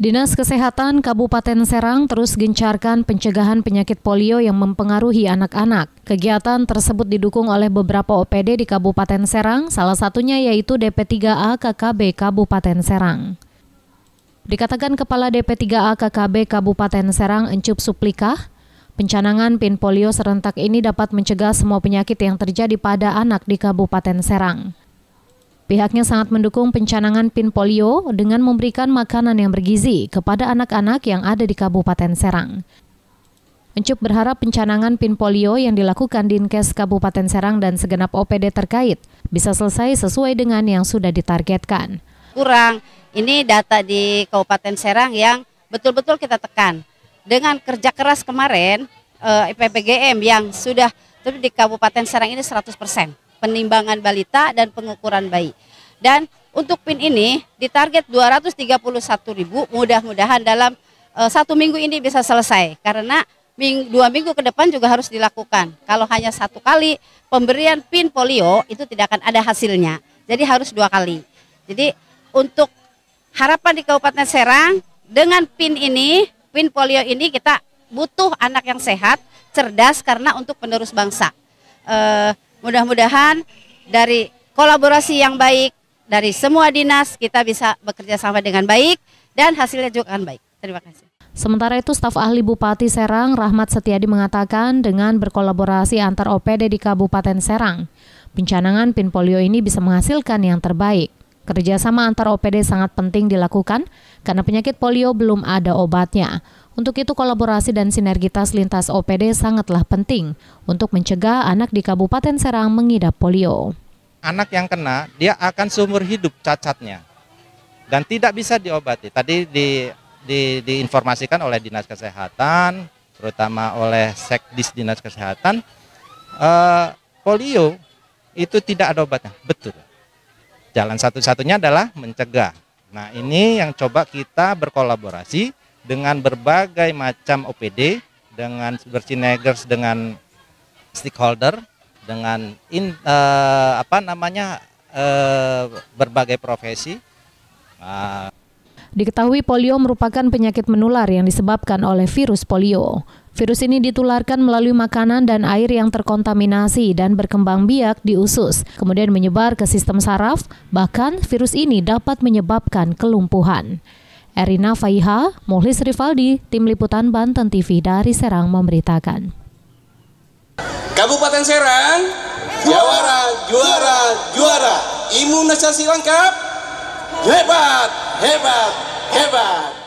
Dinas Kesehatan Kabupaten Serang terus gencarkan pencegahan penyakit polio yang mempengaruhi anak-anak. Kegiatan tersebut didukung oleh beberapa OPD di Kabupaten Serang, salah satunya yaitu DP3A KKB Kabupaten Serang. Dikatakan Kepala DP3A KKB Kabupaten Serang Encup Suplikah, pencanangan pin polio serentak ini dapat mencegah semua penyakit yang terjadi pada anak di Kabupaten Serang. Pihaknya sangat mendukung pencanangan PIN polio dengan memberikan makanan yang bergizi kepada anak-anak yang ada di Kabupaten Serang. Encup berharap pencanangan PIN polio yang dilakukan Dinkes Kabupaten Serang dan segenap OPD terkait bisa selesai sesuai dengan yang sudah ditargetkan. Kurang, ini data di Kabupaten Serang yang betul-betul kita tekan. Dengan kerja keras kemarin, eh, IPPGM yang sudah di Kabupaten Serang ini 100 persen penimbangan balita dan pengukuran bayi. Dan untuk pin ini ditarget ribu, mudah-mudahan dalam uh, satu minggu ini bisa selesai karena ming, dua minggu ke depan juga harus dilakukan. Kalau hanya satu kali pemberian pin polio itu tidak akan ada hasilnya. Jadi harus dua kali. Jadi untuk harapan di Kabupaten Serang dengan pin ini, pin polio ini kita butuh anak yang sehat, cerdas karena untuk penerus bangsa. Uh, Mudah-mudahan dari kolaborasi yang baik dari semua dinas kita bisa bekerja sama dengan baik dan hasilnya juga akan baik. Terima kasih. Sementara itu, staf ahli Bupati Serang, Rahmat Setiadi mengatakan dengan berkolaborasi antar OPD di Kabupaten Serang, pencanangan pin polio ini bisa menghasilkan yang terbaik. Kerjasama antar OPD sangat penting dilakukan karena penyakit polio belum ada obatnya. Untuk itu kolaborasi dan sinergitas lintas OPD sangatlah penting untuk mencegah anak di Kabupaten Serang mengidap polio. Anak yang kena, dia akan seumur hidup cacatnya dan tidak bisa diobati. Tadi di, di, diinformasikan oleh Dinas Kesehatan, terutama oleh Sekdis Dinas Kesehatan, eh, polio itu tidak ada obatnya. Betul. Jalan satu-satunya adalah mencegah. Nah, ini yang coba kita berkolaborasi dengan berbagai macam OPD, dengan bersinergis dengan stakeholder, dengan in, uh, apa namanya uh, berbagai profesi. Uh. Diketahui polio merupakan penyakit menular yang disebabkan oleh virus polio. Virus ini ditularkan melalui makanan dan air yang terkontaminasi dan berkembang biak di usus, kemudian menyebar ke sistem saraf, bahkan virus ini dapat menyebabkan kelumpuhan. Erina Faiha, Mohlis Rivaldi, Tim Liputan Banten TV dari Serang memberitakan. Kabupaten Serang, juara, juara, juara, imunisasi lengkap, hebat, hebat, hebat.